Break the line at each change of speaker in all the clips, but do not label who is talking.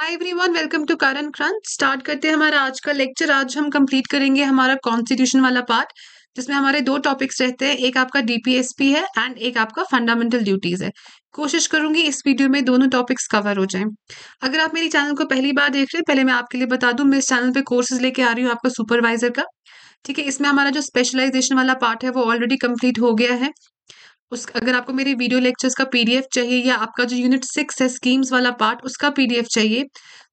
Hi everyone welcome to Karan क्रंथ start करते हैं हमारा आज का लेक्चर आज हम कंप्लीट करेंगे हमारा कॉन्स्टिट्यूशन वाला पार्ट जिसमें हमारे दो टॉपिक्स रहते हैं एक आपका डीपीएसपी है एंड एक आपका फंडामेंटल ड्यूटीज है कोशिश करूंगी इस वीडियो में दोनों टॉपिक्स कवर हो जाएं अगर आप मेरी चैनल को पहली बार देख रहे हैं पहले मैं आपके लिए बता दूं मैं इस चैनल पे कोर्सेज लेके आ रही हूँ आपका सुपरवाइजर का ठीक है इसमें हमारा जो स्पेशलाइजेशन वाला पार्ट है वो ऑलरेडी कंप्लीट हो गया है उस अगर आपको मेरे वीडियो लेक्चर्स का पीडीएफ चाहिए या आपका जो यूनिट सिक्स है स्कीम्स वाला पार्ट उसका पीडीएफ चाहिए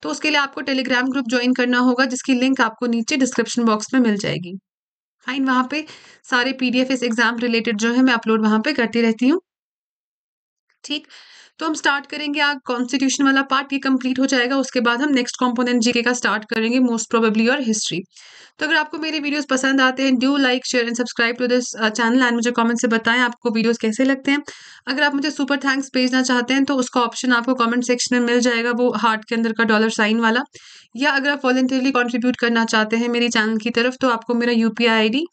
तो उसके लिए आपको टेलीग्राम ग्रुप ज्वाइन करना होगा जिसकी लिंक आपको नीचे डिस्क्रिप्शन बॉक्स में मिल जाएगी फाइन वहाँ पे सारे पीडीएफ इस एग्जाम रिलेटेड जो है मैं अपलोड वहाँ पे करती रहती हूँ ठीक तो हम स्टार्ट करेंगे आज कॉन्स्टिट्यूशन वाला पार्ट ये कंप्लीट हो जाएगा उसके बाद हम नेक्स्ट कॉम्पोनेंट जीके का स्टार्ट करेंगे मोस्ट प्रोबेबली और हिस्ट्री तो अगर आपको मेरे वीडियोस पसंद आते हैं do like share and subscribe to this channel and मुझे कमेंट से बताएं आपको वीडियोस कैसे लगते हैं अगर आप मुझे सुपर थैंक्स भेजना चाहते हैं तो उसका ऑप्शन आपको कमेंट सेक्शन में मिल जाएगा वो हार्ट के अंदर का डॉलर साइन वाला या अगर आप वॉलेंटियरली कॉन्ट्रीब्यूट करना चाहते हैं मेरी चैनल की तरफ तो आपको मेरा यू पी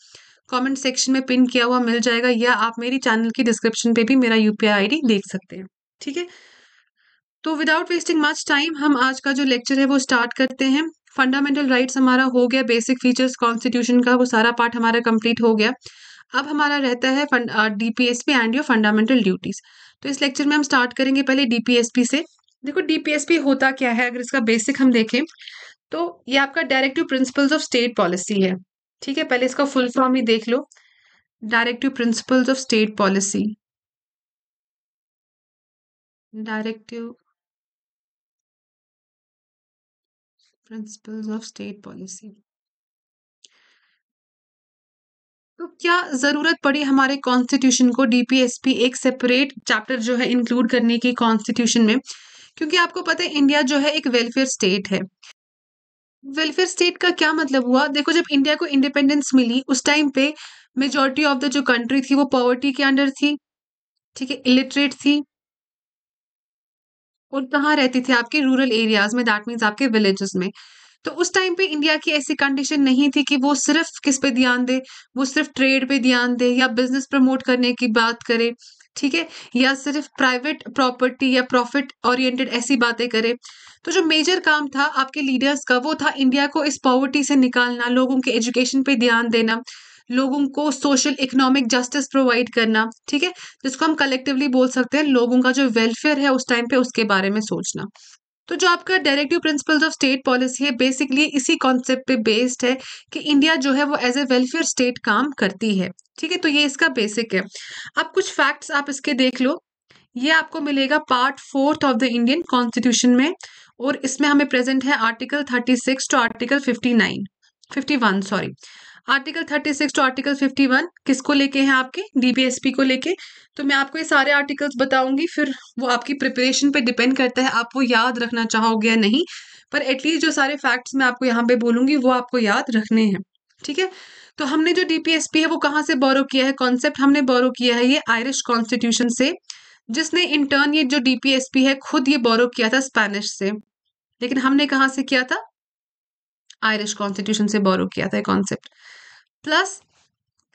कमेंट सेक्शन में पिन किया हुआ मिल जाएगा या आप मेरी चैनल की डिस्क्रिप्शन पर भी मेरा यू पी देख सकते हैं ठीक है तो विदाउट वेस्टिंग मच टाइम हम आज का जो लेक्चर है वो स्टार्ट करते हैं फंडामेंटल राइट्स हमारा हो गया बेसिक फीचर्स कॉन्स्टिट्यूशन का वो सारा पार्ट हमारा कंप्लीट हो गया अब हमारा रहता है DPSP and your fundamental duties तो इस लेक्चर में हम स्टार्ट करेंगे पहले डीपीएसपी से देखो डीपीएसपी होता क्या है अगर इसका बेसिक हम देखें तो ये आपका directive principles of state policy
है ठीक है पहले इसका फुल फॉर्म ही देख लो directive principles of state policy directive principles of state policy तो क्या जरूरत पड़ी हमारे कॉन्स्टिट्यूशन को
डीपीएसपी एक सेपरेट चैप्टर जो है इंक्लूड करने की कॉन्स्टिट्यूशन में क्योंकि आपको पता है इंडिया जो है एक वेलफेयर स्टेट है वेलफेयर स्टेट का क्या मतलब हुआ देखो जब इंडिया को इंडिपेंडेंस मिली उस टाइम पे मेजोरिटी ऑफ द जो कंट्री थी वो पॉवर्टी के अंडर थी ठीक है इलिटरेट थी और कहाँ रहते थे आपके रूरल एरियाज में दैट मीन्स आपके विलेजेस में तो उस टाइम पे इंडिया की ऐसी कंडीशन नहीं थी कि वो सिर्फ किस पे ध्यान दे वो सिर्फ ट्रेड पे ध्यान दे या बिजनेस प्रमोट करने की बात करे ठीक है या सिर्फ प्राइवेट प्रॉपर्टी या प्रॉफिट ओरिएंटेड ऐसी बातें करे तो जो मेजर काम था आपके लीडर्स का वो था इंडिया को इस पॉवर्टी से निकालना लोगों के एजुकेशन पे ध्यान देना लोगों को सोशल इकोनॉमिक जस्टिस प्रोवाइड करना ठीक है जिसको हम कलेक्टिवली बोल सकते हैं लोगों का जो वेलफेयर है उस टाइम पे उसके बारे में सोचना तो जो आपका directive principles of state policy है बेसिकली इसी कॉन्सेप्ट पे बेस्ड है कि इंडिया जो है वो एज ए वेलफेयर स्टेट काम करती है ठीक है तो ये इसका बेसिक है अब कुछ फैक्ट्स आप इसके देख लो ये आपको मिलेगा part fourth of the Indian constitution में और इसमें हमें प्रेजेंट है article thirty six to article fifty nine fifty one sorry article 36 to article 51 किसको लेके हैं आपके डीबीएसपी को लेके तो मैं आपको ये सारे आर्टिकल्स बताऊंगी फिर वो आपकी प्रिपरेशन पे डिपेंड करता है आप वो याद रखना चाहोगे या नहीं पर एटलीस्ट जो सारे फैक्ट्स मैं आपको यहाँ पे बोलूंगी वो आपको याद रखने हैं ठीक है तो हमने जो डी है वो कहाँ से बोरो किया है कॉन्सेप्ट हमने बोरो किया है ये आयरिश कॉन्स्टिट्यूशन से जिसने इंटर्न ये जो डी है खुद ये बोरो किया था स्पेनिश से लेकिन हमने कहाँ से किया था आयरिश कॉन्स्टिट्यूशन से बोरो किया था कॉन्सेप्ट प्लस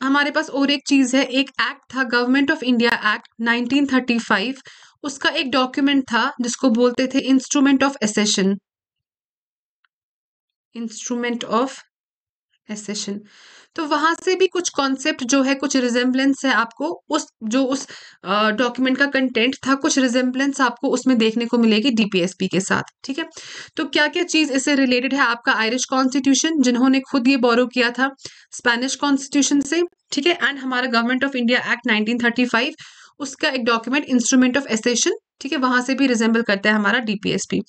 हमारे पास और एक चीज़ है एक एक्ट था गवर्नमेंट ऑफ इंडिया एक्ट 1935 उसका एक डॉक्यूमेंट था जिसको बोलते थे instrument of accession instrument of accession तो वहां से भी कुछ कॉन्सेप्ट जो है कुछ रिजेम्बलेंस है आपको उस जो उस डॉक्यूमेंट का कंटेंट था कुछ रिजेम्बलेंस आपको उसमें देखने को मिलेगी डीपीएसपी के साथ ठीक है तो क्या क्या चीज इससे रिलेटेड है आपका आयरिश कॉन्स्टिट्यूशन जिन्होंने खुद ये बोरो किया था स्पेनिश कॉन्स्टिट्यूशन से ठीक है एंड हमारा government of India act nineteen उसका एक डॉक्यूमेंट इंस्ट्रूमेंट ऑफ एसेशन ठीक है वहां से भी रिजेंबल करता है हमारा डीपीएसपी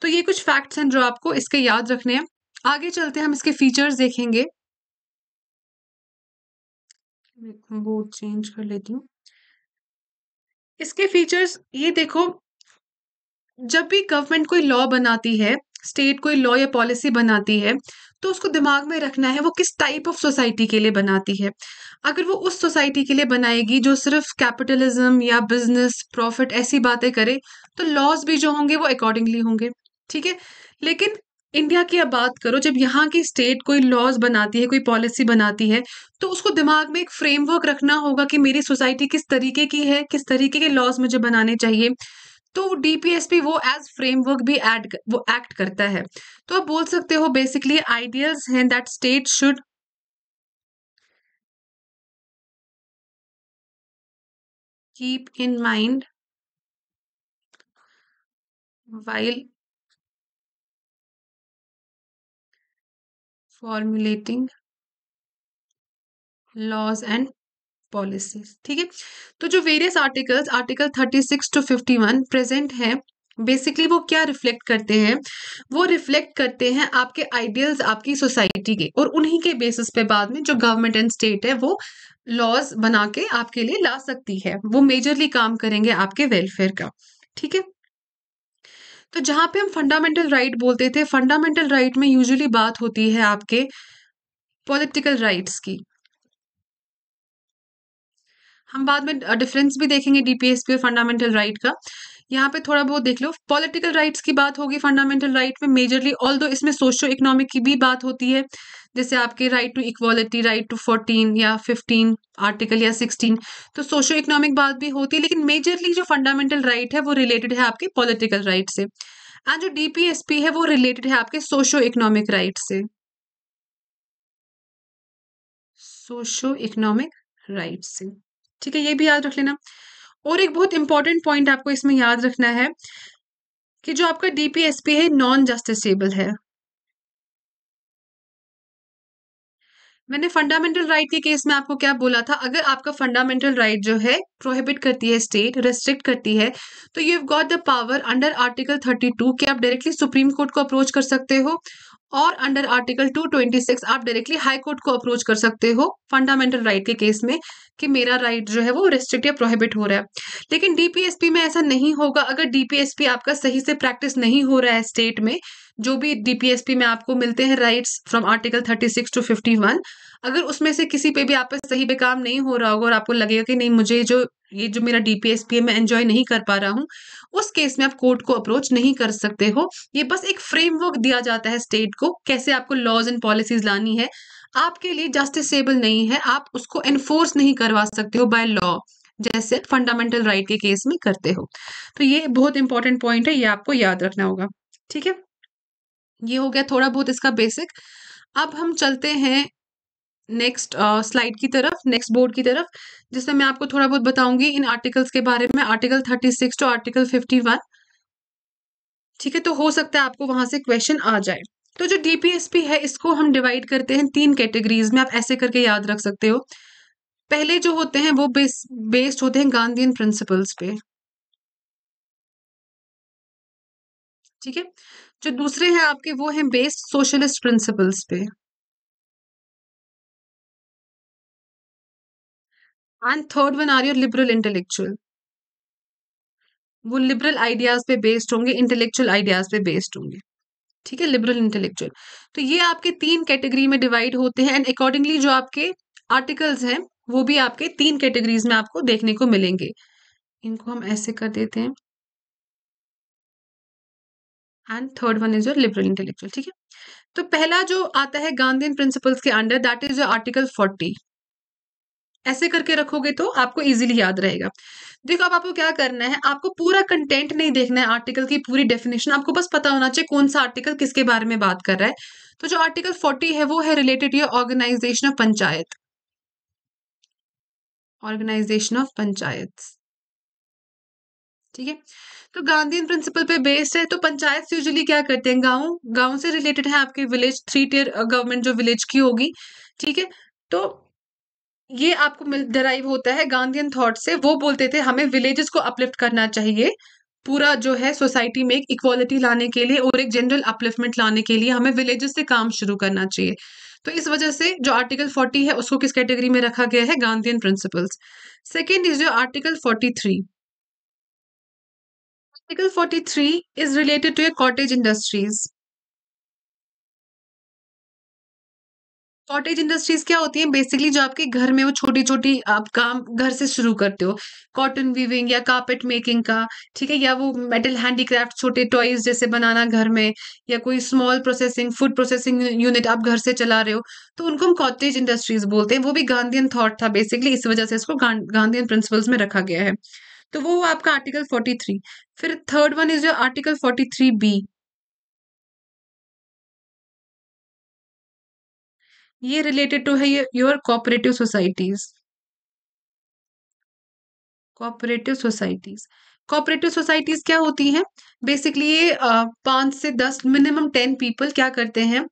तो ये कुछ फैक्ट्स हैं जो आपको इसके याद रखने हैं आगे चलते हम इसके फीचर्स देखेंगे
वो चेंज कर लेती हूँ इसके फीचर्स ये देखो जब भी गवर्नमेंट कोई
लॉ बनाती है स्टेट कोई लॉ या पॉलिसी बनाती है तो उसको दिमाग में रखना है वो किस टाइप ऑफ सोसाइटी के लिए बनाती है अगर वो उस सोसाइटी के लिए बनाएगी जो सिर्फ कैपिटलिज्म या बिजनेस प्रॉफिट ऐसी बातें करे तो लॉज भी जो होंगे वो अकॉर्डिंगली होंगे ठीक है लेकिन इंडिया की अब बात करो जब यहाँ की स्टेट कोई लॉज बनाती है कोई पॉलिसी बनाती है तो उसको दिमाग में एक फ्रेमवर्क रखना होगा कि मेरी सोसाइटी किस तरीके की है किस तरीके के लॉज मुझे बनाने चाहिए तो डीपीएसपी वो एज फ्रेमवर्क भी
एड वो एक्ट करता है तो आप बोल सकते हो बेसिकली आइडियल्स हैं that state should keep in mind while formulating laws and policies ठीक है तो जो
various articles article thirty six to fifty one present है बेसिकली वो क्या रिफ्लेक्ट करते हैं वो रिफ्लेक्ट करते हैं आपके आइडियल्स आपकी सोसाइटी के और उन्हीं के बेसिस पे बाद में जो गवर्नमेंट एंड स्टेट है वो लॉज बना के आपके लिए ला सकती है वो मेजरली काम करेंगे आपके वेलफेयर का ठीक है तो जहां पे हम फंडामेंटल राइट right बोलते थे फंडामेंटल राइट right में यूजुअली बात होती है आपके पॉलिटिकल राइट्स की हम बाद में डिफरेंस भी देखेंगे डीपीएसपी और फंडामेंटल राइट का यहाँ पे थोड़ा बहुत देख लो पॉलिटिकल राइट्स की बात होगी फंडामेंटल राइट right में मेजरली ऑल दो इसमें सोशो इकोनॉमिक की भी बात होती है जैसे आपके right to equality right to fourteen या फिफ्टीन आर्टिकल या सिक्सटीन तो सोशो इकोनॉमिक बात भी होती है लेकिन मेजरली जो फंडामेंटल राइट right है वो रिलेटेड है आपके पॉलिटिकल राइट right से एंड जो डीपीएसपी है वो रिलेटेड है आपके सोशो इकोनॉमिक राइट से सोशो इकोनॉमिक राइट से ठीक है ये भी याद रख लेना और एक बहुत इंपॉर्टेंट पॉइंट आपको इसमें याद रखना है कि जो आपका डीपीएसपी है नॉन जस्टिसेबल है मैंने फंडामेंटल राइट के केस में आपको क्या बोला था अगर आपका फंडामेंटल राइट right जो है प्रोहिबिट करती है स्टेट रेस्ट्रिक्ट करती है तो you have got the power under article 32 कि आप डायरेक्टली सुप्रीम कोर्ट को अप्रोच कर सकते हो और अंडर आर्टिकल 226 आप डायरेक्टली हाई कोर्ट को अप्रोच कर सकते हो फंडामेंटल राइट के केस में कि मेरा राइट जो है वो रिस्ट्रिक्ट या प्रोहिबिट हो रहा है लेकिन डीपीएसपी में ऐसा नहीं होगा अगर डीपीएसपी आपका सही से प्रैक्टिस नहीं हो रहा है स्टेट में जो भी डीपीएसपी में आपको मिलते हैं rights from article thirty six to fifty one अगर उसमें से किसी पे भी आप सही पे काम नहीं हो रहा होगा और आपको लगेगा कि नहीं मुझे जो ये जो मेरा डीपीएसपी है मैं एंजॉय नहीं कर पा रहा हूँ उस केस में आप कोर्ट को अप्रोच नहीं कर सकते हो ये बस एक फ्रेमवर्क दिया जाता है स्टेट को कैसे आपको लॉज एंड पॉलिसीज लानी है आपके लिए जस्टिसेबल नहीं है आप उसको एनफोर्स नहीं करवा सकते हो बाय लॉ जैसे फंडामेंटल राइट के केस में करते हो तो ये बहुत इंपॉर्टेंट पॉइंट है ये आपको याद रखना होगा ठीक है ये हो गया थोड़ा बहुत इसका बेसिक अब हम चलते हैं नेक्स्ट स्लाइड uh, की तरफ नेक्स्ट बोर्ड की तरफ जिसमें मैं आपको थोड़ा बहुत बताऊंगी इन आर्टिकल्स के बारे में article thirty six to article fifty one ठीक है तो हो सकता है आपको वहां से क्वेश्चन आ जाए तो जो डीपीएसपी है इसको हम डिवाइड करते हैं तीन कैटेगरीज
में आप ऐसे करके याद रख सकते हो पहले जो होते हैं वो बेस, बेस्ड होते हैं गांधी प्रिंसिपल्स पे ठीक है जो दूसरे हैं आपके वो हैं बेस्ड सोशलिस्ट प्रिंसिपल्स पे and third one are your liberal intellectual वो लिबरल आइडियाज पे बेस्ड होंगे इंटेलेक्चुअल आइडियाज पे
बेस्ड होंगे ठीक है लिबरल इंटेलेक्चुअल तो ये आपके तीन कैटेगरी में डिवाइड होते हैं एंड अकॉर्डिंगली जो आपके आर्टिकल्स हैं वो भी आपके तीन कैटेगरीज में आपको देखने को मिलेंगे इनको हम ऐसे कर देते हैं and third one is your liberal intellectual ठीक है तो पहला जो आता है गांधी प्रिंसिपल्स के under that is your article forty ऐसे करके रखोगे तो आपको इजीली याद रहेगा देखो अब आपको क्या करना है आपको पूरा कंटेंट नहीं देखना है आर्टिकल की पूरी डेफिनेशन आपको बस पता होना चाहिए कौन सा आर्टिकल किसके बारे में बात कर रहा है तो जो आर्टिकल फोर्टी है वो है related your organisation of panchayat organisation of panchayat ठीक है तो गांधी प्रिंसिपल पे बेस्ड है तो पंचायत यूजली क्या करते हैं गाँव गाँव से रिलेटेड है आपके विलेज थ्री टीयर गवर्नमेंट जो विलेज की होगी ठीक है तो ये आपको मिल डराइव होता है गांधीन थॉट से वो बोलते थे हमें विलेजेस को अपलिफ्ट करना चाहिए पूरा जो है सोसाइटी में एक इक्वालिटी लाने के लिए और एक जनरल अपलिफ्टमेंट लाने के लिए हमें विलेजेस से काम शुरू करना चाहिए तो इस वजह से जो आर्टिकल 40 है उसको किस कैटेगरी में रखा गया है गांधीन प्रिंसिपल्स सेकेंड इज जो article
43 Article 43 is related to cottage industries. Cottage industries क्या होती है बेसिकली जो आपके घर में वो छोटी छोटी आप काम घर से शुरू करते हो
कॉटन वीविंग या कार्पेट मेकिंग का ठीक है या वो मेटल हैंडीक्राफ्ट छोटे टॉयज जैसे बनाना घर में या कोई small processing food processing unit आप घर से चला रहे हो तो उनको हम कॉटेज इंडस्ट्रीज बोलते हैं वो भी गांधीन थॉट था बेसिकली इस वजह से इसको गांधीन प्रिंसिपल्स में रखा गया है
तो वो हुआ आपका आर्टिकल फोर्टी थ्री फिर third one is your article forty three B ये रिलेटेड टू है your cooperative societies
cooperative societies cooperative societies क्या होती हैं बेसिकली ये uh, पांच से दस मिनिमम टेन पीपल क्या करते हैं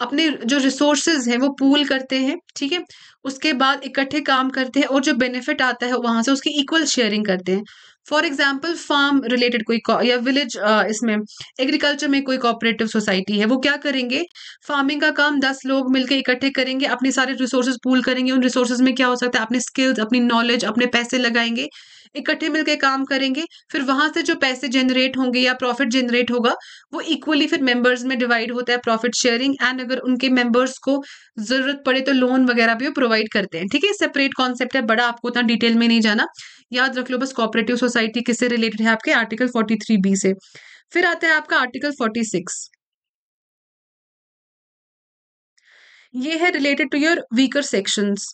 अपने जो रिसोर्सेज हैं वो पूल करते हैं ठीक है उसके बाद इकट्ठे काम करते हैं और जो बेनिफिट आता है वहाँ से उसकी इक्वल शेयरिंग करते हैं फॉर एग्जाम्पल फार्म रिलेटेड कोई या विलेज इसमें एग्रीकल्चर में कोई कोऑपरेटिव सोसाइटी है वो क्या करेंगे फार्मिंग का काम दस लोग मिलकर इकट्ठे करेंगे अपने सारे रिसोर्सेज पूल करेंगे उन रिसोर्सेज में क्या हो सकता है अपने स्किल्स अपनी नॉलेज अपने पैसे लगाएंगे इकट्ठे मिलकर काम करेंगे फिर वहां से जो पैसे जनरेट होंगे या प्रॉफिट जनरेट होगा वो इक्वली फिर मेंबर्स में डिवाइड होता है प्रॉफिट शेयरिंग एंड अगर उनके मेंबर्स को जरूरत पड़े तो लोन वगैरह भी वो प्रोवाइड करते हैं ठीक है सेपरेट कॉन्सेप्ट है बड़ा आपको उतना डिटेल में नहीं जाना याद रख लो बस कॉपरेटिव सोसाइटी किससे रिलेटेड है आपके आर्टिकल फोर्टी थ्री बी से फिर आता है आपका आर्टिकल
फोर्टी सिक्स ये है related to your weaker sections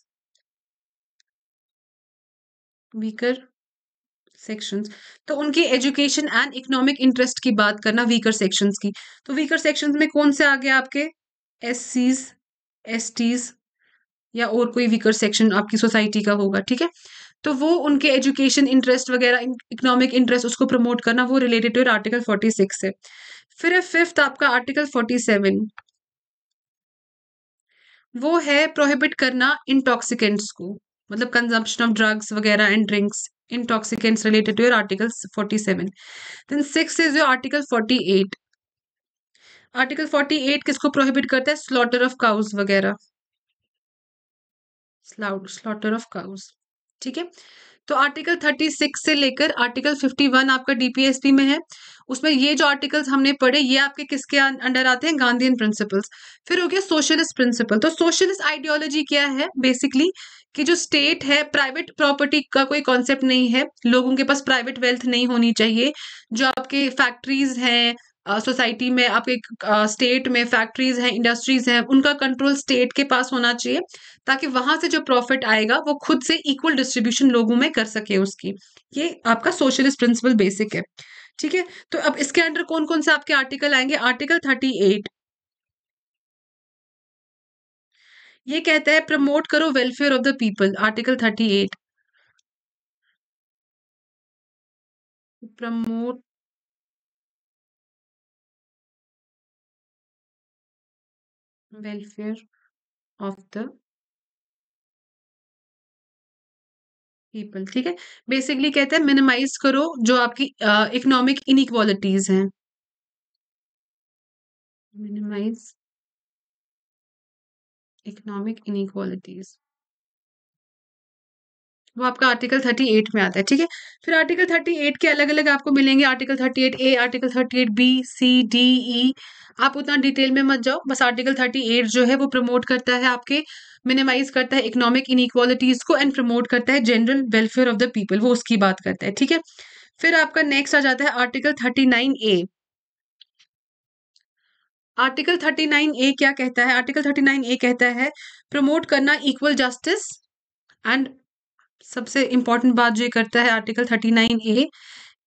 weaker
sections तो उनकी एजुकेशन एंड इकोनॉमिक इंटरेस्ट की बात करना वीकर सेक्शंस की तो वीकर सेक्शंस में कौन से आ गए आपके एस सीज एस टीज या और कोई वीकर सेक्शन आपकी सोसाइटी का होगा ठीक है तो वो उनके एजुकेशन इंटरेस्ट वगैरह इकोनॉमिक इंटरेस्ट उसको प्रमोट करना वो related to article forty six है फिर है फिफ्थ आपका आर्टिकल फोर्टी सेवन वो है प्रोहिबिट करना इंटॉक्सिकेंट्स को मतलब कंजम्पशन ऑफ ड्रग्स वगैरह and drinks intoxicants related to your article 47 then six is your article 48 article 48 किसको प्रोहिबिट करता है स्लॉटर ऑफ काउज वगैरह स्लॉटर ऑफ काउज ठीक है तो आर्टिकल 36 से लेकर आर्टिकल 51 आपका डीपीएसपी में है उसमें ये जो आर्टिकल्स हमने पढ़े ये आपके किसके अंडर आते हैं गांधीन प्रिंसिपल्स फिर हो गया सोशलिस्ट प्रिंसिपल तो सोशलिस्ट आइडियोलॉजी क्या है बेसिकली कि जो स्टेट है प्राइवेट प्रॉपर्टी का कोई कॉन्सेप्ट नहीं है लोगों के पास प्राइवेट वेल्थ नहीं होनी चाहिए जो आपके फैक्ट्रीज हैं सोसाइटी में आपके स्टेट में फैक्ट्रीज हैं इंडस्ट्रीज हैं उनका कंट्रोल स्टेट के पास होना चाहिए ताकि वहां से जो प्रॉफिट आएगा वो खुद से इक्वल डिस्ट्रीब्यूशन लोगों में कर सके उसकी ये आपका सोशलिस्ट प्रिंसिपल बेसिक है ठीक है तो अब इसके अंडर कौन कौन से आपके आर्टिकल
आएंगे आर्टिकल
थर्टी एट ये
कहता है प्रमोट करो welfare of the people article thirty eight promote welfare of the people ठीक है बेसिकली कहते हैं मिनिमाइज करो जो आपकी इकोनॉमिक uh, इनइक्वालिटीज हैं मिनिमाइज इकोनॉमिक इनिक्वालिटीज वो आपका आर्टिकल थर्टी एट में आता है
ठीक है फिर आर्टिकल थर्टी एट के अलग अलग आपको मिलेंगे article thirty eight A article thirty eight B C D E आप उतना डिटेल में मत जाओ बस आर्टिकल थर्टी एट जो है वो प्रमोट करता है आपके मिनिमाइज करता है इकोनॉमिक इनिक्वालिटीज को एंड प्रमोट करता है general welfare of the people वो उसकी बात करता है ठीक है फिर आपका नेक्स्ट आ जाता है article thirty nine A article thirty nine A क्या कहता है आर्टिकल थर्टी नाइन ए कहता है प्रमोट करना इक्वल जस्टिस एंड सबसे इंपॉर्टेंट बात जो ये करता है आर्टिकल थर्टी नाइन ए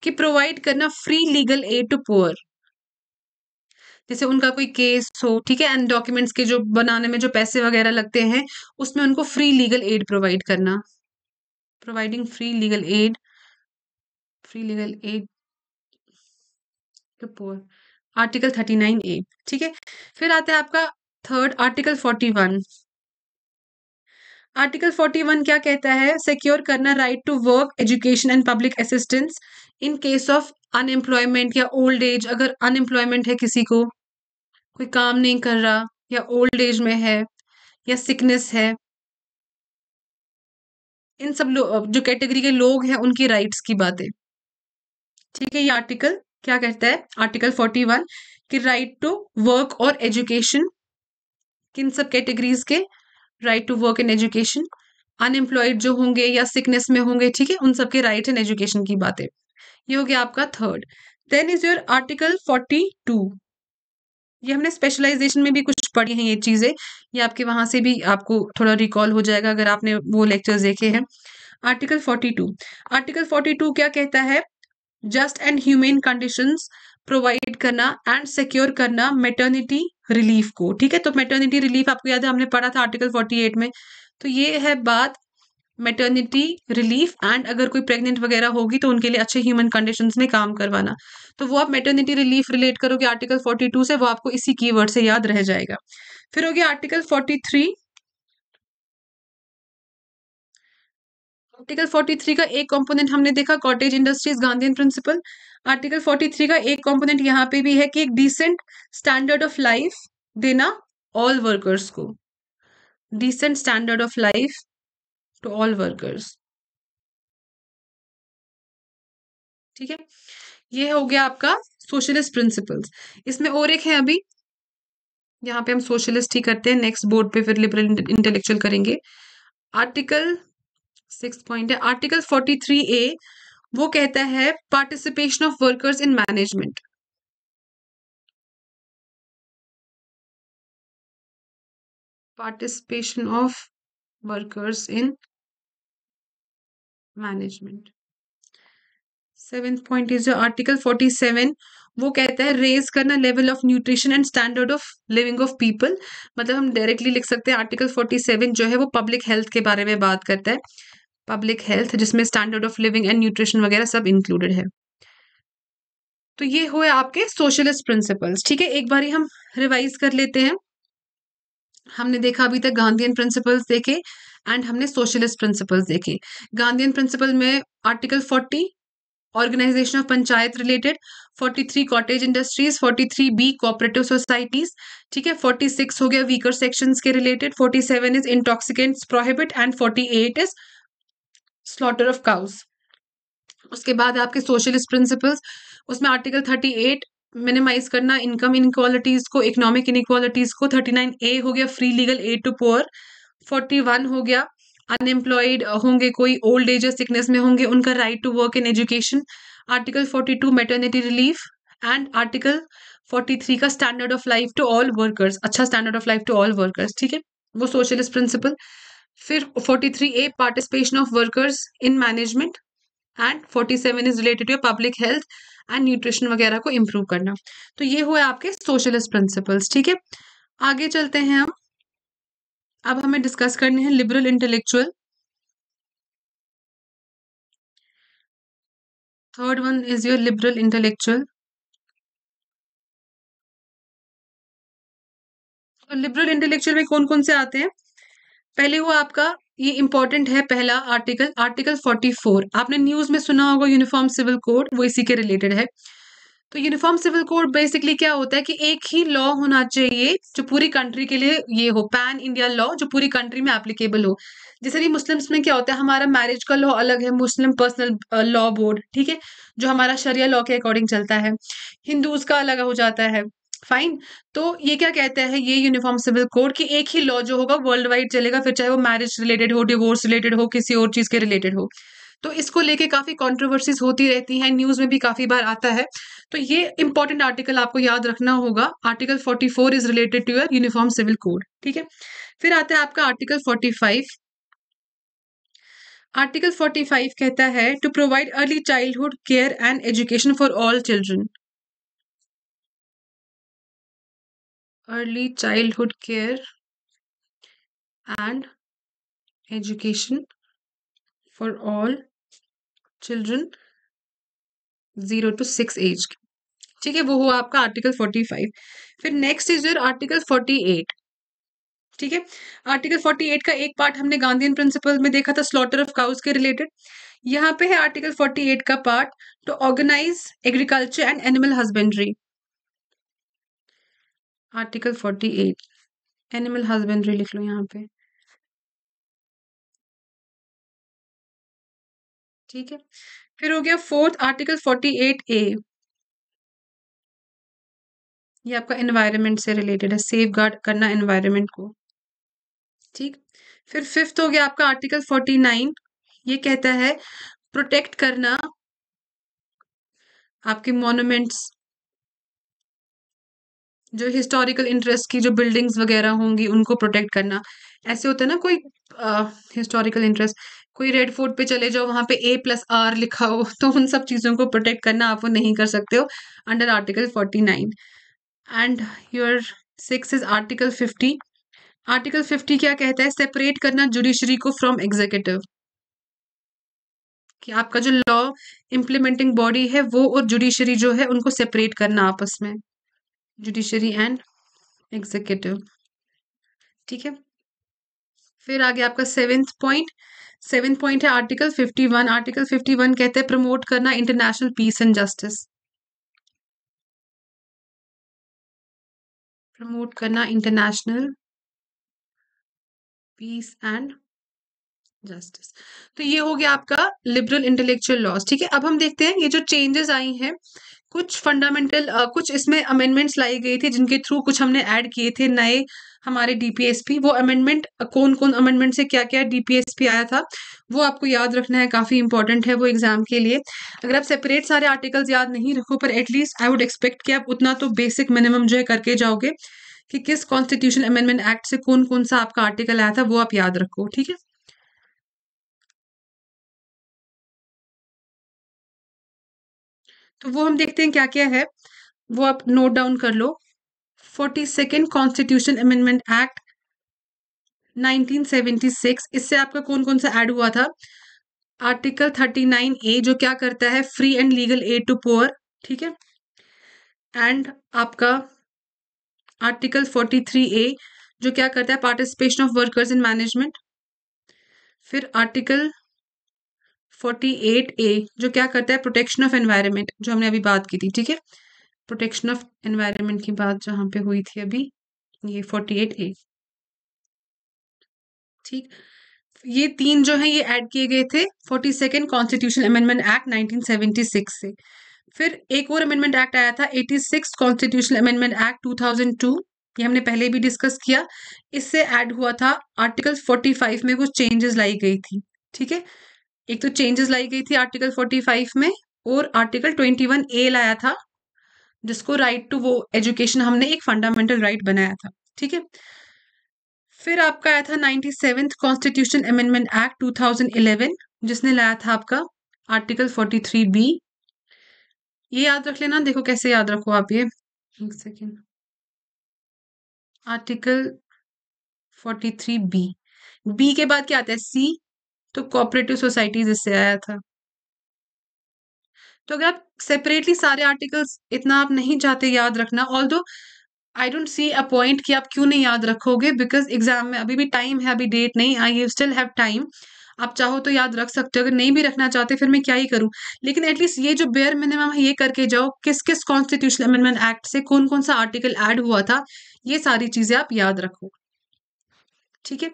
कि प्रोवाइड करना free legal aid to poor जैसे उनका कोई केस हो ठीक है एंड डॉक्यूमेंट्स के जो बनाने में जो पैसे वगैरह लगते हैं उसमें उनको फ्री लीगल एड प्रोवाइड करना providing free legal aid free legal aid to poor article thirty nine A ठीक है फिर आता है आपका third article forty one article forty one क्या कहता है सिक्योर करना right to work education and public assistance in case of unemployment या ओल्ड एज अगर अनएम्प्लॉयमेंट है किसी को कोई काम नहीं कर रहा या ओल्ड एज में है या सिकनेस है इन सब जो कैटेगरी के लोग हैं उनकी राइट्स की बातें ठीक है ये आर्टिकल क्या कहता है आर्टिकल फोर्टी वन कि राइट टू वर्क और एजुकेशन किन सब कैटेगरीज के right to work and education unemployed जो होंगे या सिकनेस में होंगे ठीक है उन सबके राइट एंड एजुकेशन की बातें ये हो गया आपका third then is your article forty two ये हमने स्पेशलाइजेशन में भी कुछ पढ़ी हैं ये चीज़ें ये आपके वहाँ से भी आपको थोड़ा रिकॉल हो जाएगा अगर आपने वो लेक्चर्स देखे हैं article forty two article forty two क्या कहता है just and humane condition provide करना एंड सिक्योर करना मेटर्निटी रिलीफ को ठीक है तो मेटर्निटी रिलीफ आपको याद है हमने पढ़ा था आर्टिकल 48 में तो ये है बात मेटर्निटी रिलीफ एंड अगर कोई प्रेग्नेंट वगैरह होगी तो उनके लिए अच्छे ह्यूमन कंडीशन में काम करवाना तो वो आप मेटर्निटी रिलीफ रिलेट करोगे आर्टिकल 42 से वो आपको इसी कीवर्ड से याद रह जाएगा फिर हो गया आर्टिकल 43 आर्टिकल 43 का एक कंपोनेंट हमने देखा cottage industries Gandhian principle article 43 का एक कंपोनेंट यहाँ पे भी है कि एक डिसेंट स्टैंडर्ड ऑफ लाइफ देना ऑल वर्कर्स को
decent standard of life to all workers ठीक है ये हो गया आपका सोशलिस्ट प्रिंसिपल्स
इसमें और एक है अभी यहाँ पे हम सोशलिस्ट ही करते हैं नेक्स्ट बोर्ड पे फिर लिबरल इंटेलेक्चुअल करेंगे आर्टिकल सिक्स पॉइंट है आर्टिकल फोर्टी थ्री ए
वो कहता है participation of workers in management participation of workers in management
seventh point is article forty seven वो कहता है रेज करना level of nutrition and standard of living of people मतलब हम डायरेक्टली लिख सकते हैं आर्टिकल फोर्टी सेवन जो है वो पब्लिक हेल्थ के बारे में बात करता है पब्लिक हेल्थ जिसमें standard of living and nutrition वगैरह सब इंक्लूडेड है तो ये हुए आपके सोशलिस्ट प्रिंसिपल्स ठीक है एक बार हम रिवाइज कर लेते हैं हमने देखा अभी तक गांधी प्रिंसिपल्स देखे एंड हमने सोशलिस्ट प्रिंसिपल्स देखे गांधीन प्रिंसिपल में article 40 organisation of panchayat related 43 cottage industries 43 B cooperative societies ठीक है 46 हो गया वीकर सेक्शंस के related 47 is intoxicants prohibit and 48 is slaughter of cows उसके बाद आपके सोशलिस्ट प्रिंसिपल्स उसमें आर्टिकल थर्टी एट मिनिमाइज करना इनकम इनक्वालिटीज को इकोनॉमिक इनक्वालिटीज को थर्टी नाइन ए हो गया free legal aid to poor forty one हो गया अनएम्प्लॉयड होंगे कोई ओल्ड एज या सिकनेस में होंगे उनका right to work in education article forty two maternity relief and article forty three का standard of life to all workers अच्छा standard of life to all workers ठीक है वो सोशलिस्ट प्रिंसिपल फिर A participation of workers in management and 47 is related to public health and nutrition वगैरह को improve करना तो ये हुए आपके सोशलिस्ट प्रिंसिपल्स ठीक है आगे चलते हैं हम अब हमें
डिस्कस करने हैं liberal intellectual third one is your liberal intellectual liberal intellectual में कौन कौन से आते हैं
पहले हुआ आपका ये इंपॉर्टेंट है पहला आर्टिकल आर्टिकल 44 आपने न्यूज में सुना होगा यूनिफॉर्म सिविल कोड वो इसी के रिलेटेड है तो यूनिफॉर्म सिविल कोड बेसिकली क्या होता है कि एक ही लॉ होना चाहिए जो पूरी कंट्री के लिए ये हो पैन इंडिया लॉ जो पूरी कंट्री में एप्लीकेबल हो जैसे कि मुस्लिम्स में क्या होता है हमारा मैरिज का लॉ अलग है मुस्लिम पर्सनल लॉ बोर्ड ठीक है जो हमारा शरिया लॉ के अकॉर्डिंग चलता है हिंदूज का अलग हो जाता है फाइन तो ये क्या कहते हैं ये यूनिफॉर्म सिविल कोड कि एक ही लॉ जो होगा वर्ल्ड वाइड चलेगा फिर चाहे वो मैरिज रिलेटेड हो डिवोर्स रिलेटेड हो किसी और चीज़ के रिलेटेड हो तो इसको लेके काफ़ी कॉन्ट्रोवर्सीज होती रहती हैं न्यूज़ में भी काफ़ी बार आता है तो ये इंपॉर्टेंट आर्टिकल आपको याद रखना होगा article 44 is related to your uniform civil code ठीक है फिर आता है आपका आर्टिकल 45 आर्टिकल 45 कहता है to provide
early childhood care and education for all children early childhood care and education for all children
0 to 6 age ठीक है वो हुआ आपका आर्टिकल 45 फिर नेक्स्ट इज योर आर्टिकल 48 ठीक है आर्टिकल 48 का एक पार्ट हमने गांधीन प्रिंसिपल में देखा था स्लॉटर ऑफ काउस के रिलेटेड यहाँ पे है आर्टिकल 48 का part to organise agriculture and animal husbandry
article forty eight animal husbandry लिख लो यहाँ पे ठीक है फिर हो गया fourth article forty eight A
ये आपका एनवायरनमेंट से रिलेटेड है सेफ गार्ड करना एनवायरनमेंट को ठीक फिर फिफ्थ हो गया आपका आर्टिकल फोर्टी नाइन ये कहता है प्रोटेक्ट करना आपके मोनूमेंट्स जो हिस्टोरिकल इंटरेस्ट की जो बिल्डिंग्स वगैरह होंगी उनको प्रोटेक्ट करना ऐसे होता है ना कोई हिस्टोरिकल इंटरेस्ट कोई रेड फोर्ट पे चले जाओ वहाँ पे ए प्लस आर लिखा हो तो उन सब चीज़ों को प्रोटेक्ट करना आप वो नहीं कर सकते हो under article forty nine and your six is article fifty article fifty क्या कहता है सेपरेट करना जुडिशरी को फ्रॉम एग्जीक्यूटिव कि आपका जो लॉ इम्प्लीमेंटिंग बॉडी है वो और जुडिशरी जो है उनको सेपरेट करना आपस में जुडिशरी एंड एग्जीक्यूटिव ठीक है फिर आगे आपका सेवेंथ पॉइंट सेवेंथ पॉइंट है article fifty one article fifty one कहते हैं
प्रमोट करना international peace and justice promote करना इंटरनेशनल पीस
एंड जस्टिस
तो ये हो गया आपका लिबरल इंटेलेक्चुअल लॉज
ठीक है अब हम देखते हैं ये जो चेंजेस आई हैं कुछ फंडामेंटल कुछ इसमें अमेंडमेंट्स लाई गई थी जिनके थ्रू कुछ हमने ऐड किए थे नए हमारे डीपीएसपी वो अमेंडमेंट कौन कौन अमेंडमेंट से क्या क्या डीपीएसपी आया था वो आपको याद रखना है काफ़ी इंपॉर्टेंट है वो एग्जाम के लिए अगर आप सेपरेट सारे आर्टिकल्स याद नहीं रखो पर एटलीस्ट आई वुड एक्सपेक्ट कि आप उतना तो बेसिक मिनिमम जो है करके जाओगे कि किस कॉन्स्टिट्यूशन अमेंडमेंट एक्ट से कौन कौन सा आपका आर्टिकल आया था वो आप
याद रखो ठीक है तो वो हम देखते हैं क्या क्या है वो आप नोट डाउन कर लो
forty second constitution amendment act 1976 इससे आपका कौन कौन सा ऐड हुआ था आर्टिकल 39 ए जो क्या करता है free and legal aid to poor ठीक है एंड आपका आर्टिकल 43 ए जो क्या करता है participation of workers in management फिर आर्टिकल 48 ए जो क्या करता है प्रोटेक्शन ऑफ एनवायरनमेंट जो हमने अभी बात की थी ठीक है प्रोटेक्शन ऑफ एनवायरनमेंट की बात जहां पे हुई थी अभी ये 48 ए ठीक ये तीन जो है ये ऐड किए गए थे forty second constitution amendment act 1976 से फिर एक और अमेंडमेंट एक्ट आया था सिक्स कॉन्स्टिट्यूशन अमेंडमेंट एक्ट 2002 ये हमने पहले भी डिस्कस किया इससे ऐड हुआ था आर्टिकल 45 में कुछ चेंजेस लाई गई थी ठीक है एक तो चेंजेस लाई गई थी आर्टिकल 45 में और आर्टिकल 21 ए लाया था जिसको राइट टू वो एजुकेशन हमने एक फंडामेंटल राइट बनाया था ठीक है फिर आपका आया था ninety seventh constitution amendment act 2011 जिसने लाया था आपका आर्टिकल
43 बी
ये याद रख लेना देखो कैसे याद रखो आप ये एक सेकेंड आर्टिकल 43 बी बी के बाद क्या आता है सी तो कोऑपरेटिव सोसाइटीज इससे आया था तो अगर आप सेपरेटली सारे आर्टिकल्स इतना आप नहीं चाहते याद रखना ऑल दो I don't see a point कि आप क्यों नहीं याद रखोगे बिकॉज एग्जाम में अभी भी टाइम है अभी डेट नहीं आई यू स्टिल हैव टाइम आप चाहो तो याद रख सकते हो अगर नहीं भी रखना चाहते फिर मैं क्या ही करूँ लेकिन एटलीस्ट ये जो बेयर मिनिमम है ये करके जाओ किस किस कॉन्स्टिट्यूशन अमेंडमेंट एक्ट से कौन कौन सा आर्टिकल ऐड हुआ था ये सारी चीज़ें आप याद रखो ठीक है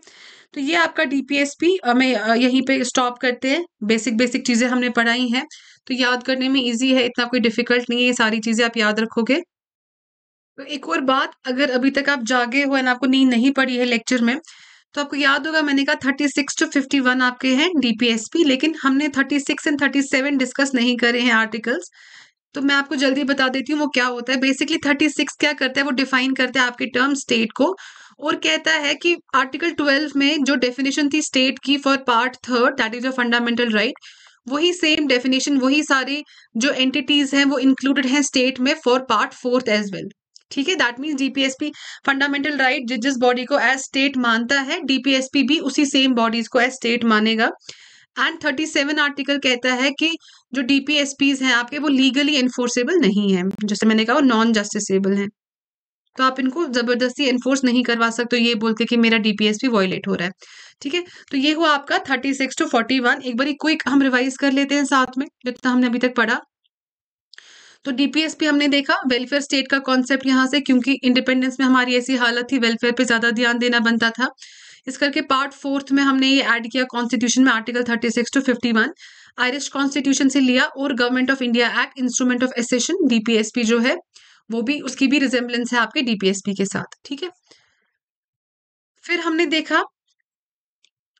तो ये आपका डीपीएसपी हमें यहीं पे स्टॉप करते हैं बेसिक बेसिक चीज़ें हमने पढ़ाई हैं तो याद करने में इजी है इतना कोई डिफिकल्ट नहीं है ये सारी चीज़ें आप याद रखोगे तो एक और बात अगर अभी तक आप जागे हो एंड आपको नींद नहीं पड़ी है लेक्चर में तो आपको याद होगा मैंने कहा thirty six to fifty one आपके हैं डीपीएसपी लेकिन हमने thirty six and thirty seven discuss नहीं करे हैं आर्टिकल्स तो मैं आपको जल्दी बता देती हूँ वो क्या होता है बेसिकली थर्टी सिक्स क्या करता है वो डिफाइन करता है आपके टर्म स्टेट को और कहता है कि आर्टिकल 12 में जो डेफिनेशन थी स्टेट की for part third that is a fundamental right वही सेम डेफिनेशन वही सारे जो एंटिटीज हैं वो इंक्लूडेड हैं स्टेट में for part fourth as well ठीक है that means DPSP fundamental right जिस जिस बॉडी को एज स्टेट मानता है डीपीएसपी भी उसी सेम बॉडीज को एज स्टेट मानेगा एंड थर्टी सेवन आर्टिकल कहता है कि जो डीपीएसपीज हैं आपके वो लीगली एनफोर्सेबल नहीं है जैसे मैंने कहा वो नॉन जस्टिसेबल हैं तो आप इनको ज़बरदस्ती एनफोर्स नहीं करवा सकते तो ये बोल के कि मेरा डीपीएस भी वॉयलेट हो रहा है ठीक है तो ये हुआ आपका thirty six to forty one एक बार क्विक हम रिवाइज कर लेते हैं साथ में जितना हमने अभी तक पढ़ा तो डीपीएस पे हमने देखा वेलफेयर स्टेट का कॉन्सेप्ट यहाँ से क्योंकि इंडिपेंडेंस में हमारी ऐसी हालत थी वेलफेयर पे ज़्यादा ध्यान देना बनता था इस करके पार्ट फोर्थ में हमने ये ऐड किया कॉन्स्टिट्यूशन में article thirty six to fifty one Irish constitution से लिया और government of India act instrument of accession DPSP जो है वो भी उसकी भी रिजेम्बलेंस है आपके डीपीएसपी के साथ ठीक है फिर हमने देखा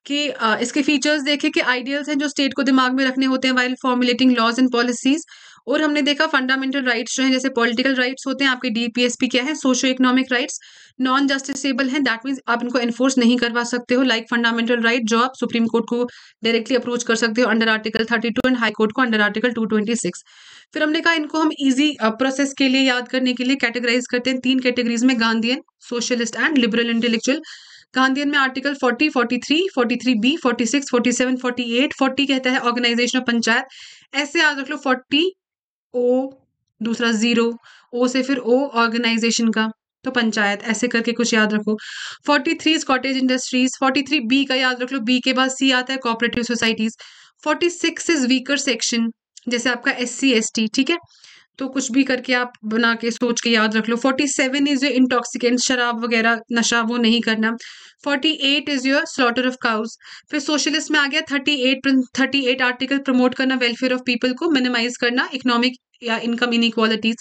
कि आ, इसके फीचर्स देखे कि आइडियल्स हैं जो स्टेट को दिमाग में रखने होते हैं while formulating laws and policies और हमने देखा फंडामेंटल राइट्स जो हैं जैसे पॉलिटिकल राइट्स होते हैं आपके डीपीएसपी क्या है socio economic rights non justiciable हैं दैट मीन्स आप इनको एनफोर्स नहीं करवा सकते हो लाइक फंडामेंटल राइट जो आप सुप्रीम कोर्ट को डायरेक्टली अप्रोच कर सकते हो under article thirty two and high court को under article two twenty six फिर हमने कहा इनको हम इजी प्रोसेस uh, के लिए याद करने के लिए कैटेगराइज करते हैं तीन कैटेगरीज में Gandhian socialist and liberal intellectual Gandhian में आर्टिकल 40, 43, बी 46, 47, 48, 40 कहता है ऑर्गेनाइजेशन ऑफ पंचायत ऐसे याद रख लो 40 ओ दूसरा जीरो ओ से फिर ओ ऑर्गेनाइजेशन का तो पंचायत ऐसे करके कुछ याद रखो 43 स्कॉटेज इंडस्ट्रीज 43 बी का याद रख लो बी के बाद सी आता है cooperative societies 46 six is weaker section जैसे आपका एस सी एस टी ठीक है तो कुछ भी करके आप बना के सोच के याद रख लो forty seven is your intoxicant शराब वगैरह नशा वो नहीं करना forty eight is your slaughter of cows फिर सोशलिस्ट में आ गया thirty eight thirty eight article promote करना वेलफेयर ऑफ पीपल को मिनिमाइज करना इकोनॉमिक या income inequalities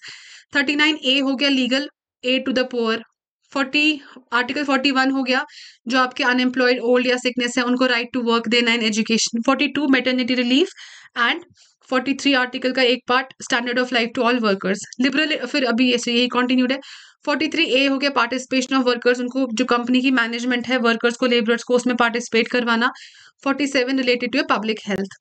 thirty nine A हो गया legal aid to the poor forty article forty one हो गया जो आपके अनएम्प्लॉयड ओल्ड या सिकनेस है उनको राइट टू वर्क देना in education forty two maternity relief and forty three article का एक part standard of life to all workers liberal फिर अभी ऐसे यही कंटिन्यूड है थ्री ए हो गया पार्टिसिपेशन ऑफ वर्कर्स उनको जो कंपनी की मैनेजमेंट है वर्कर्स को लेबरर्स को उसमें पार्टिसिपेट करवाना forty seven related to public health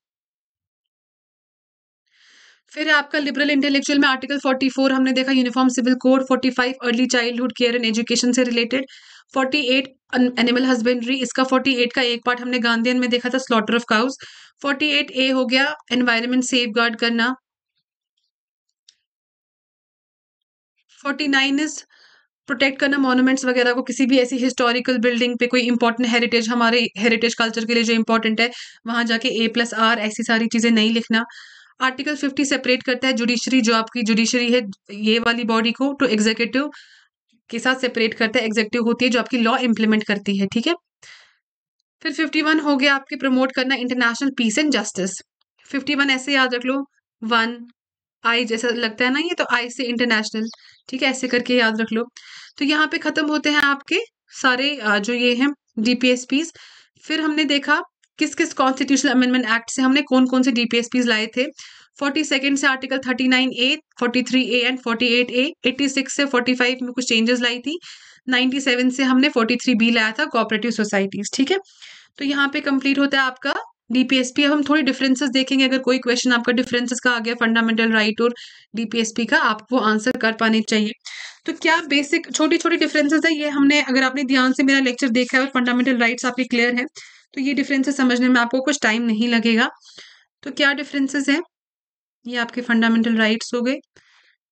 फिर आपका लिबरल इंटेलेक्चुअल में आर्टिकल फोर्टी फोर हमने देखा uniform civil code forty five early childhood care and education से रिलेटेड एट एनिमल हस्बेंड्री इसका फोर्टी एट का एक पार्ट हमने गांधीन में देखा था slaughter of cows forty eight A हो गया एनवायरमेंट सेफ गार्ड करना फोर्टी नाइन इज प्रोटेक्ट करना मोनूमेंट्स वगैरह को किसी भी ऐसी हिस्टोरिकल बिल्डिंग पे कोई इंपॉर्टेंट हेरिटेज हमारे हेरिटेज कल्चर के लिए जो इंपॉर्टेंट है वहाँ जाके ए प्लस आर ऐसी सारी चीज़ें नहीं लिखना आर्टिकल फिफ्टी सेपरेट करता है जुडिशरी जो आपकी जुडिशरी है ये वाली बॉडी को टू तो एग्जीक्यूटिव के साथ सेपरेट करता है एग्जीक्यूटिव होती है जो आपकी लॉ इम्प्लीमेंट करती है ठीक है फिर 51 हो गया आपके प्रमोट करना इंटरनेशनल पीस एंड जस्टिस 51 ऐसे याद रख लो वन आई जैसा लगता है ना ये तो आई से इंटरनेशनल ठीक है ऐसे करके याद रख लो तो यहाँ पे खत्म होते हैं आपके सारे जो ये हैं डी फिर हमने देखा किस किस कॉन्स्टिट्यूशनल अमेंडमेंट एक्ट से हमने कौन कौन से डी लाए थे फोर्टी सेकेंड से article thirty nine A forty three A and forty eight A eighty six से फोर्टी फाइव में कुछ चेंजेस लाई थी 97 से हमने 43 बी लाया था कोऑपरेटिव सोसाइटीज ठीक है तो यहाँ पे कंप्लीट होता है आपका डीपीएसपी अब हम थोड़ी डिफरेंसेस देखेंगे अगर कोई क्वेश्चन आपका डिफरेंसेस का आ गया फंडामेंटल राइट और डीपीएसपी का आप वो आंसर कर पाने चाहिए तो क्या बेसिक छोटी छोटी डिफरेंसेस है ये हमने अगर आपने ध्यान से मेरा लेक्चर देखा है और फंडामेंटल राइट्स आपके क्लियर है तो ये डिफरेंसेस समझने में आपको कुछ टाइम नहीं लगेगा तो क्या डिफरेंसेस है ये आपके फंडामेंटल राइट्स हो गए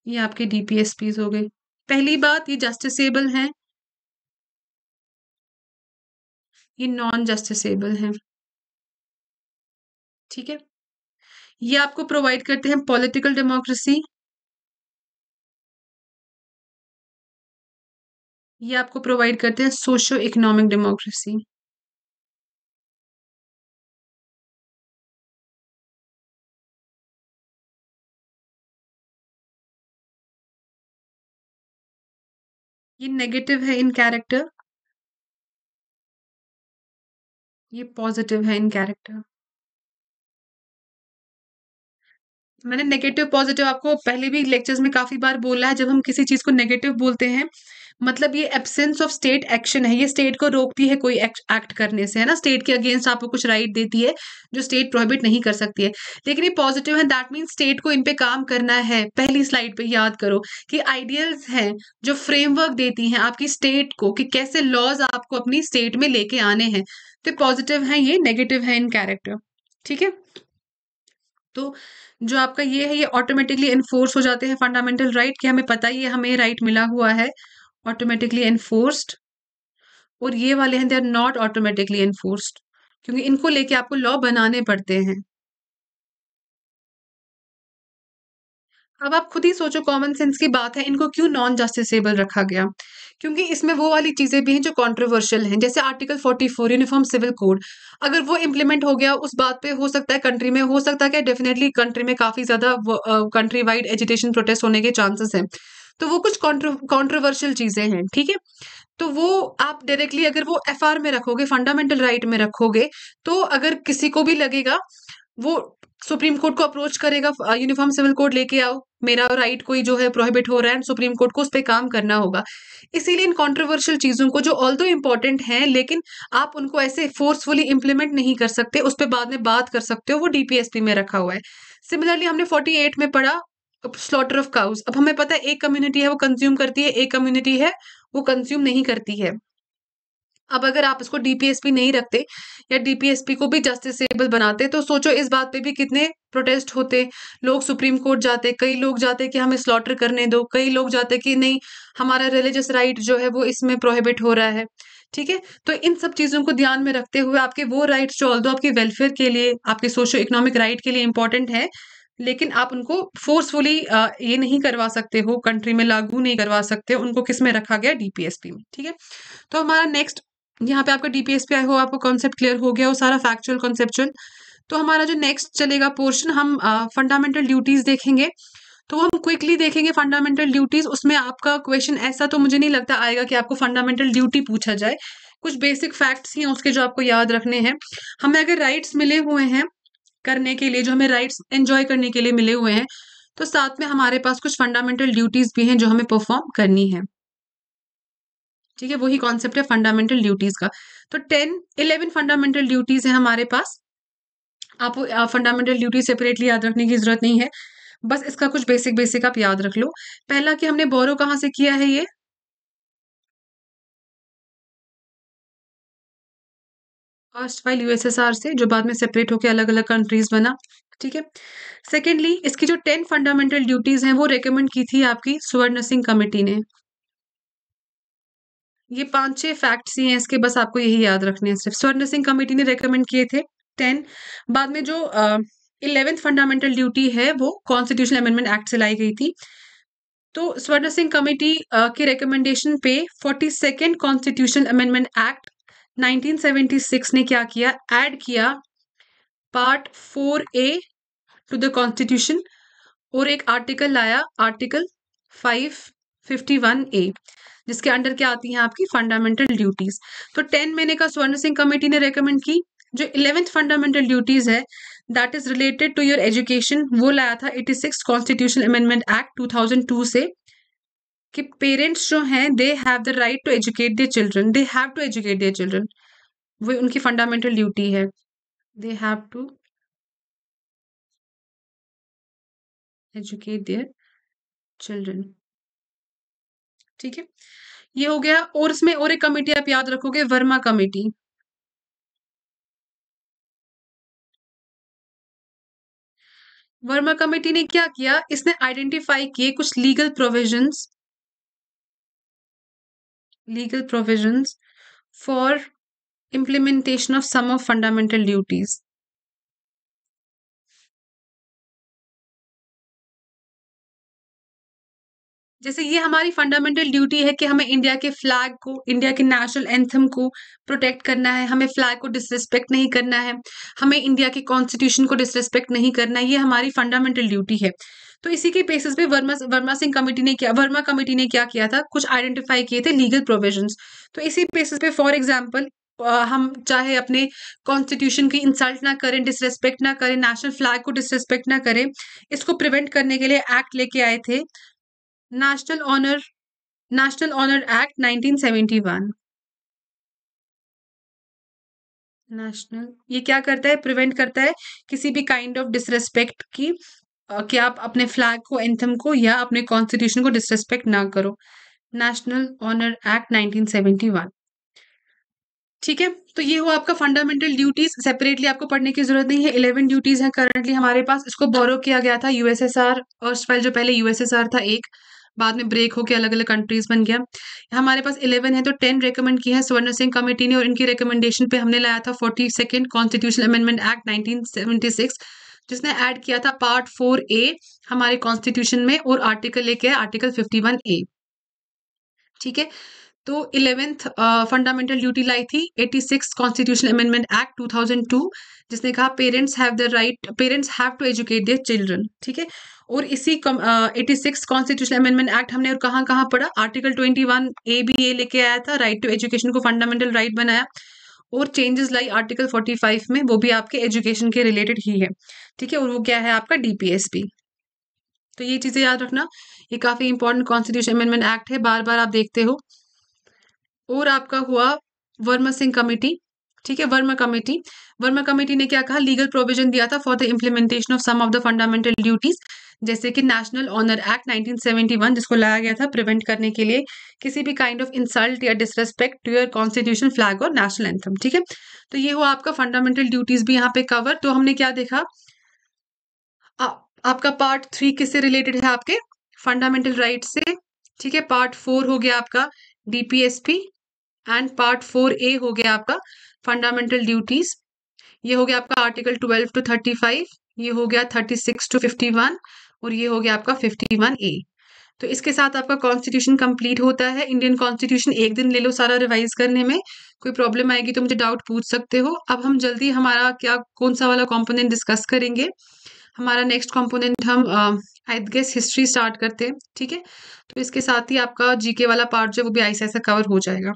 ये आपके डीपीएसपीज हो गए पहली बात
ये जस्टिसेबल हैं ये नॉन जस्टिसेबल हैं ठीक है ये आपको प्रोवाइड करते हैं पॉलिटिकल डेमोक्रेसी ये आपको प्रोवाइड करते हैं सोशो इकोनॉमिक डेमोक्रेसी ये नेगेटिव है इन कैरेक्टर ये पॉजिटिव है इन कैरेक्टर
मैंने नेगेटिव पॉजिटिव आपको पहले भी लेक्चर्स में काफी बार बोला है जब हम किसी चीज को नेगेटिव बोलते हैं मतलब ये एब्सेंस ऑफ स्टेट एक्शन है ये स्टेट को रोकती है कोई एक्ट करने से है ना स्टेट के अगेंस्ट आपको कुछ राइट right देती है जो स्टेट प्रोहिबिट नहीं कर सकती है लेकिन ये पॉजिटिव है दैट मीन स्टेट को इन पे काम करना है पहली स्लाइड पे याद करो कि आइडियल्स हैं जो फ्रेमवर्क देती हैं आपकी स्टेट को कि कैसे लॉज आपको अपनी स्टेट में लेके आने हैं तो पॉजिटिव है ये नेगेटिव है इन कैरेक्टर ठीक है तो जो आपका ये है ये ऑटोमेटिकली एनफोर्स हो जाते हैं फंडामेंटल राइट कि हमें पता ही है हमें राइट right मिला हुआ है ऑटोमेटिकली एनफोर्स्ड और ये वाले हैं they are not automatically enforced क्योंकि इनको लेके आपको लॉ बनाने पड़ते हैं अब आप खुद ही सोचो कॉमन सेंस की बात है इनको क्यों नॉन जस्टिसेबल रखा गया क्योंकि इसमें वो वाली चीज़ें भी हैं जो कंट्रोवर्शियल हैं जैसे आर्टिकल 44 यूनिफॉर्म सिविल कोड अगर वो इम्प्लीमेंट हो गया उस बात पे हो सकता है कंट्री में हो सकता है कि डेफिनेटली कंट्री में काफ़ी ज़्यादा कंट्री वाइड एजुटेशन प्रोटेस्ट होने के चांसेस हैं तो वो कुछ कॉन्ट्रोवर्शियल चीज़ें हैं ठीक है तो वो आप डायरेक्टली अगर वो एफ में रखोगे फंडामेंटल राइट में रखोगे तो अगर किसी को भी लगेगा वो सुप्रीम कोर्ट को अप्रोच करेगा यूनिफॉर्म सिविल कोड लेके आओ मेरा राइट कोई जो है प्रोहिबिट हो रहा है सुप्रीम कोर्ट को उस पर काम करना होगा इसीलिए इन कॉन्ट्रोवर्शियल चीज़ों को जो ऑल दो इम्पॉर्टेंट है लेकिन आप उनको ऐसे फोर्सफुली इम्प्लीमेंट नहीं कर सकते उस पर बाद में बात कर सकते हो वो डीपीएसपी में रखा हुआ है सिमिलरली हमने फोर्टी एट में पढ़ा स्लॉटर ऑफ काउज अब हमें पता है एक कम्युनिटी है वो कंज्यूम करती है एक कम्युनिटी है वो कंज्यूम नहीं करती है अब अगर आप इसको डीपीएसपी नहीं रखते या डीपीएसपी को भी जस्टिसबल बनाते तो सोचो इस बात पे भी कितने प्रोटेस्ट होते लोग सुप्रीम कोर्ट जाते कई लोग जाते कि हमें स्लॉटर करने दो कई लोग जाते कि नहीं हमारा रिलीजियस राइट जो है वो इसमें प्रोहिबिट हो रहा है ठीक है तो इन सब चीज़ों को ध्यान में रखते हुए आपके वो राइट्स जो ऑल आपके वेलफेयर के लिए आपके सोशो इकोनॉमिक राइट के लिए इंपॉर्टेंट है लेकिन आप उनको फोर्सफुली ये नहीं करवा सकते हो कंट्री में लागू नहीं करवा सकते उनको किस में रखा गया डीपीएसपी में ठीक है तो हमारा नेक्स्ट यहाँ पे आपका डीपीएस पे हो आपको कॉन्सेप्ट क्लियर हो गया हो सारा फैक्चुअल कॉन्सेप्चुअल तो हमारा जो नेक्स्ट चलेगा पोर्शन हम फंडामेंटल ड्यूटीज देखेंगे तो हम क्विकली देखेंगे फंडामेंटल ड्यूटीज उसमें आपका क्वेश्चन ऐसा तो मुझे नहीं लगता आएगा कि आपको फंडामेंटल ड्यूटी पूछा जाए कुछ बेसिक फैक्ट्स ही हैं उसके जो आपको याद रखने हैं हमें अगर राइट्स मिले हुए हैं करने के लिए जो हमें राइट्स एंजॉय करने के लिए मिले हुए हैं तो साथ में हमारे पास कुछ फंडामेंटल ड्यूटीज भी हैं जो हमें परफॉर्म करनी है ठीक है वही कॉन्सेप्ट है फंडामेंटल ड्यूटीज का तो टेन इलेवन फंडामेंटल ड्यूटीज है हमारे पास आप फंडामेंटल ड्यूटी सेपरेटली याद रखने की जरूरत नहीं है
बस इसका कुछ बेसिक बेसिक आप याद रख लो पहला कि हमने बोरो कहाँ से किया है ये फर्स्ट फाइल यूएसएसआर से जो बाद में सेपरेट होकर अलग अलग कंट्रीज बना ठीक है सेकेंडली
इसकी जो टेन फंडामेंटल ड्यूटीज हैं वो रिकमेंड की थी आपकी सुवर्ण सिंह कमेटी ने ये पांच छह फैक्ट्स ही हैं इसके बस आपको यही याद रखने हैं सिर्फ स्वर्ण सिंह कमेटी ने रेकमेंड किए थे टेन बाद में जो इलेवेंथ फंडामेंटल ड्यूटी है वो कॉन्स्टिट्यूशनल अमेंडमेंट एक्ट से लाई गई थी तो स्वर्ण सिंह कमेटी के रिकमेंडेशन पे forty second constitution amendment act 1976 ने क्या किया ऐड किया part four A to the constitution और एक आर्टिकल लाया article five fifty one A जिसके अंडर क्या आती हैं आपकी फंडामेंटल ड्यूटीज तो टेन महीने का स्वर्ण सिंह कमेटी ने रिकमेंड की जो इलेवेंथ फंडामेंटल ड्यूटीज है that is related to your education वो लाया था eighty six constitution amendment act two thousand two से कि पेरेंट्स जो हैं they have the right to educate their children they have to educate their children वो उनकी फंडामेंटल
ड्यूटी है they have to educate their children ठीक है ये हो गया और इसमें और एक कमेटी आप याद रखोगे वर्मा कमेटी वर्मा कमेटी ने क्या किया इसने आइडेंटिफाई किए कुछ legal provisions legal provisions for implementation of some of fundamental duties जैसे ये हमारी फंडामेंटल ड्यूटी है कि हमें इंडिया के फ्लैग को इंडिया के नेशनल एंथम को प्रोटेक्ट करना है हमें फ्लैग को
डिसरिस्पेक्ट नहीं करना है हमें इंडिया के कॉन्स्टिट्यूशन को डिसरिस्पेक्ट नहीं करना है ये हमारी फंडामेंटल ड्यूटी है तो इसी के बेसिस पे वर्मा वर्मा सिंह कमेटी ने क्या वर्मा कमेटी ने क्या किया था कुछ आइडेंटिफाई किए थे लीगल प्रोविजंस तो इसी बेसिस पे फॉर एग्जांपल हम चाहे अपने कॉन्स्टिट्यूशन की इंसल्ट ना करें डिसरेस्पेक्ट ना करें नेशनल फ्लैग को डिसरेस्पेक्ट ना करें इसको प्रिवेंट करने के लिए एक्ट लेके आए थे national honour national honour act 1971 national ये क्या करता है प्रिवेंट करता है किसी भी काइंड ऑफ डिसरेस्पेक्ट की कि आप अपने फ्लैग को एंथम को या अपने कॉन्स्टिट्यूशन को डिसरेस्पेक्ट ना करो नेशनल ऑनर एक्ट 1971 ठीक है तो ये हुआ आपका फंडामेंटल ड्यूटीज सेपरेटली आपको पढ़ने की जरूरत नहीं है इलेवन ड्यूटीज हैं करंटली हमारे पास इसको बोरो किया गया था यूएसएसआर और जो पहले यूएसएसआर था एक बाद में ब्रेक होकर अलग अलग कंट्रीज बन गया हमारे पास इलेवन है तो टेन रेकमेंड किए हैं स्वर्ण सिंह कमेटी ने और इनकी रिकमेंडेशन पे हमने लाया था forty second constitution amendment act nineteen जिसने ऐड किया था पार्ट फोर ए हमारे कॉन्स्टिट्यूशन में और आर्टिकल लेके आर्टिकल फिफ्टी वन ए ठीक है तो इलेवेंथ फंडामेंटल ड्यूटी लाई थी eighty six constitution amendment act two thousand two जिसने कहा parents have the right parents have to educate their children ठीक है और इसी eighty six constitution amendment act हमने और कहाँ कहाँ पढ़ा article twenty one A B A लेके आया था राइट टू एजुकेशन को फंडामेंटल राइट right बनाया और चेंजेस लाई आर्टिकल फोर्टी फाइव में वो भी आपके एजुकेशन के रिलेटेड ही है ठीक है और वो क्या है आपका डीपीएसपी तो ये चीज़ें याद रखना ये काफ़ी इंपॉर्टेंट कॉन्स्टिट्यूशन अमेंडमेंट एक्ट है बार बार आप देखते हो और आपका हुआ वर्मा सिंह कमेटी ठीक है वर्मा कमेटी वर्मा कमेटी ने क्या कहा लीगल प्रोविजन दिया था for the implementation of some of the fundamental duties जैसे कि नेशनल ऑनर एक्ट 1971 जिसको लाया गया था प्रिवेंट करने के लिए किसी भी काइंड ऑफ इंसल्ट या disrespect to your constitution flag और नेशनल एंथम ठीक है तो ये हुआ आपका फंडामेंटल ड्यूटीज भी यहाँ पे कवर तो हमने क्या देखा आ, आपका पार्ट थ्री किससे रिलेटेड है आपके फंडामेंटल राइट से ठीक है पार्ट फोर हो गया आपका DPSP and part four A हो गया आपका फंडामेंटल ड्यूटीज ये हो गया आपका article twelve to thirty five ये हो गया thirty six to fifty one और ये हो गया आपका फिफ्टी वन ए तो इसके साथ आपका कॉन्स्टिट्यूशन कंप्लीट होता है इंडियन कॉन्स्टिट्यूशन एक दिन ले लो सारा रिवाइज करने में कोई प्रॉब्लम आएगी तो मुझे डाउट पूछ सकते हो अब हम जल्दी हमारा क्या कौन सा वाला कॉम्पोनेंट डिस्कस करेंगे हमारा नेक्स्ट कॉम्पोनेंट हम आई गेस हिस्ट्री स्टार्ट करते हैं ठीक है तो इसके साथ ही आपका जीके वाला पार्ट जो
वो भी ऐसा ऐसा कवर हो जाएगा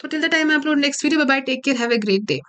So till the time I upload next video, bye bye. Take care. Have a great day.